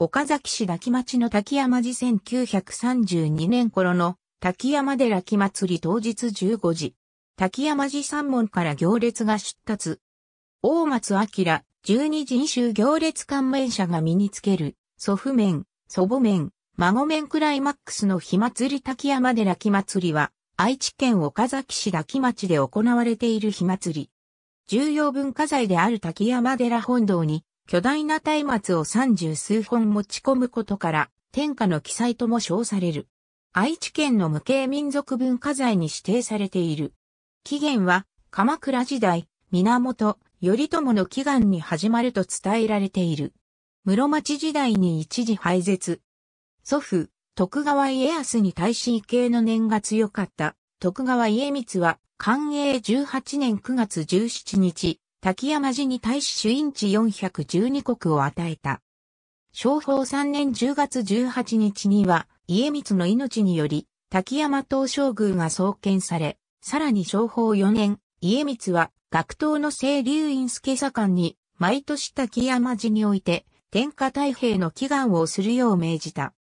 岡崎市滝町の滝山寺1932年頃の滝山寺木祭り当日15時。滝山寺三門から行列が出立。大松明、十二人衆行列関連者が身につける、祖父面、祖母面、孫面クライマックスの火祭り滝山寺木祭りは、愛知県岡崎市滝町で行われている火祭り。重要文化財である滝山寺本堂に、巨大な松明を三十数本持ち込むことから、天下の記載とも称される。愛知県の無形民族文化財に指定されている。起源は、鎌倉時代、源、頼朝の祈願に始まると伝えられている。室町時代に一時廃絶。祖父、徳川家康に対し形の念が強かった、徳川家光は、寛永18年9月17日、滝山寺に対し主因地412国を与えた。昭法3年10月18日には、家光の命により、滝山東照宮が創建され、さらに昭法4年、家光は、学頭の清流院助左官に、毎年滝山寺において、天下太平の祈願をするよう命じた。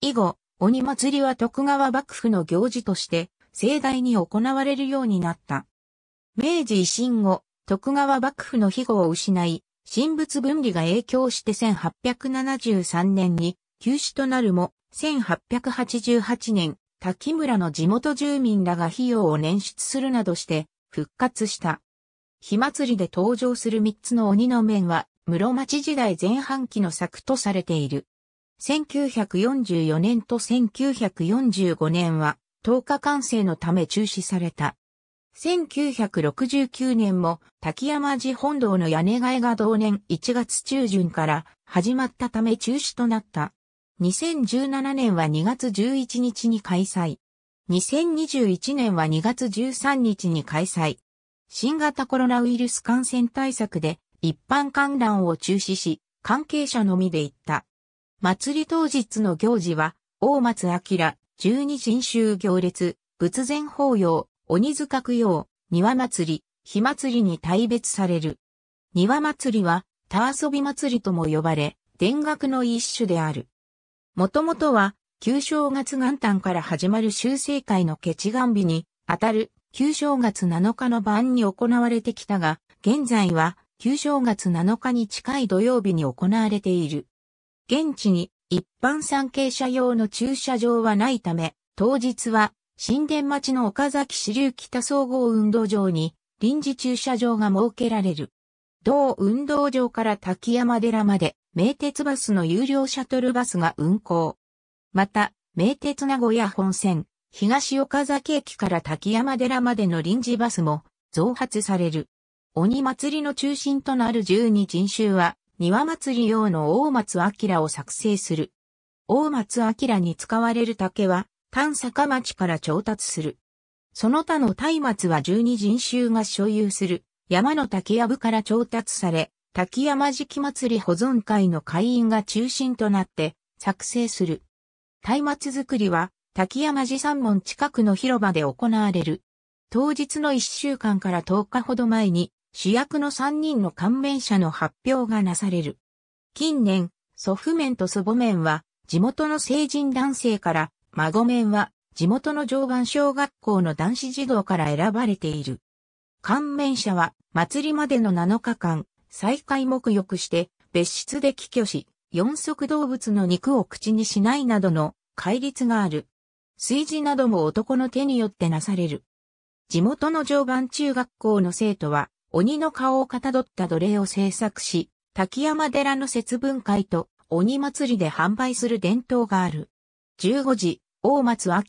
以後、鬼祭りは徳川幕府の行事として、盛大に行われるようになった。明治維新後、徳川幕府の庇護を失い、神仏分離が影響して1873年に休止となるも、1888年、滝村の地元住民らが費用を捻出するなどして復活した。火祭りで登場する3つの鬼の面は、室町時代前半期の作とされている。1944年と1945年は、10日完成のため中止された。1969年も滝山寺本堂の屋根替えが同年1月中旬から始まったため中止となった。2017年は2月11日に開催。2021年は2月13日に開催。新型コロナウイルス感染対策で一般観覧を中止し、関係者のみで行った。祭り当日の行事は、大松明、十二人衆行列、仏前法要、鬼塚供養、庭祭り、火祭りに大別される。庭祭りは、田遊び祭りとも呼ばれ、田楽の一種である。もともとは、旧正月元旦から始まる修正会の決願日に、あたる旧正月7日の晩に行われてきたが、現在は旧正月7日に近い土曜日に行われている。現地に一般参詣者用の駐車場はないため、当日は神殿町の岡崎支流北総合運動場に臨時駐車場が設けられる。同運動場から滝山寺まで名鉄バスの有料シャトルバスが運行。また、名鉄名古屋本線、東岡崎駅から滝山寺までの臨時バスも増発される。鬼祭りの中心となる十二人衆は、庭祭り用の大松明を作成する。大松明に使われる竹は、丹坂町から調達する。その他の松明は十二人衆が所有する山の竹やぶから調達され、滝山時期祭り保存会の会員が中心となって作成する。松明作りは滝山寺山門近くの広場で行われる。当日の1週間から10日ほど前に主役の3人の関連者の発表がなされる。近年、祖父面と祖母面は地元の成人男性から孫面は地元の常岸小学校の男子児童から選ばれている。関面者は祭りまでの7日間、再開沐浴して別室で帰居し、四足動物の肉を口にしないなどの戒律がある。炊事なども男の手によってなされる。地元の常岸中学校の生徒は鬼の顔をかたどった奴隷を制作し、滝山寺の節分会と鬼祭りで販売する伝統がある。15時、大松明、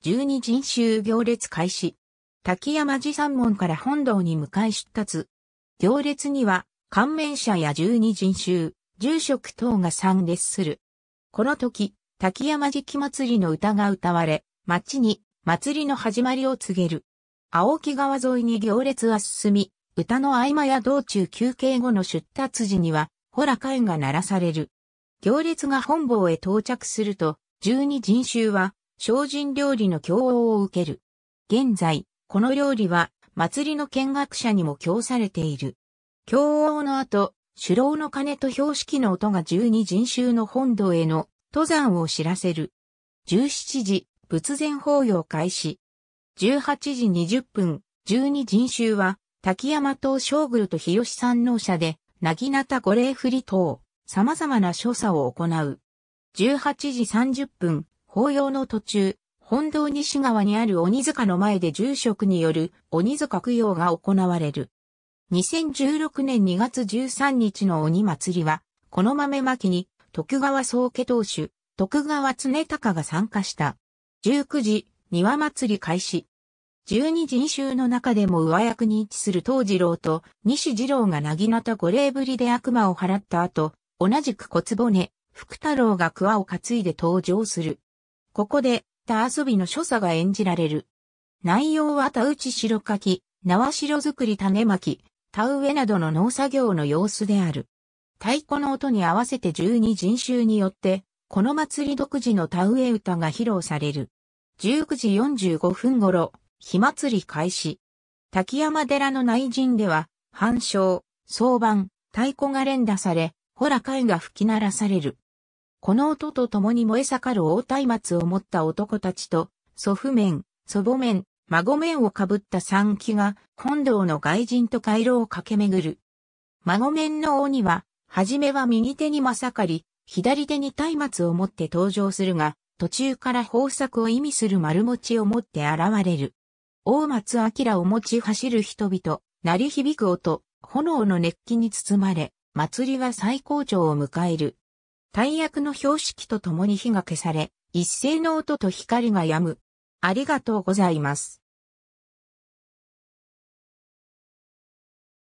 十二人衆行列開始。滝山寺山門から本堂に向かい出立。行列には、関面者や十二人衆、住職等が参列する。この時、滝山寺木祭りの歌が歌われ、町に祭りの始まりを告げる。青木川沿いに行列は進み、歌の合間や道中休憩後の出立時には、ほら会が鳴らされる。行列が本坊へ到着すると、十二人衆は、精進料理の供応を受ける。現在、この料理は、祭りの見学者にも供されている。供応の後、首老の鐘と標識の音が十二人衆の本堂への登山を知らせる。十七時、仏前法要開始。十八時二十分、十二人衆は、滝山島将軍と日吉山王社で、なぎなた御礼振り等、様々な所作を行う。18時30分、法要の途中、本堂西側にある鬼塚の前で住職による鬼塚供養が行われる。2016年2月13日の鬼祭りは、この豆巻きに徳川宗家当主、徳川常隆が参加した。19時、庭祭り開始。12時二週の中でも上役に位置する東次郎と西次郎がなぎなた五霊ぶりで悪魔を払った後、同じく骨骨、福太郎が桑を担いで登場する。ここで、田遊びの所作が演じられる。内容は田内白柿、縄白作り種まき、田植えなどの農作業の様子である。太鼓の音に合わせて12人衆によって、この祭り独自の田植え歌が披露される。19時45分頃、火祭り開始。滝山寺の内陣では、半鐘、相番、太鼓が連打され、ほら貝が吹き鳴らされる。この音と共に燃え盛る大松明を持った男たちと、祖父面、祖母面、孫面をかぶった三騎が、本堂の外人と回廊を駆け巡る。孫面の鬼は、はじめは右手にまさかり、左手に松明を持って登場するが、途中から豊作を意味する丸餅を持って現れる。大松明を持ち走る人々、鳴り響く音、炎の熱気に包まれ、祭りは最高潮を迎える。大役の標識とともに火が消され、一斉の音と光が止む。ありがとうございます。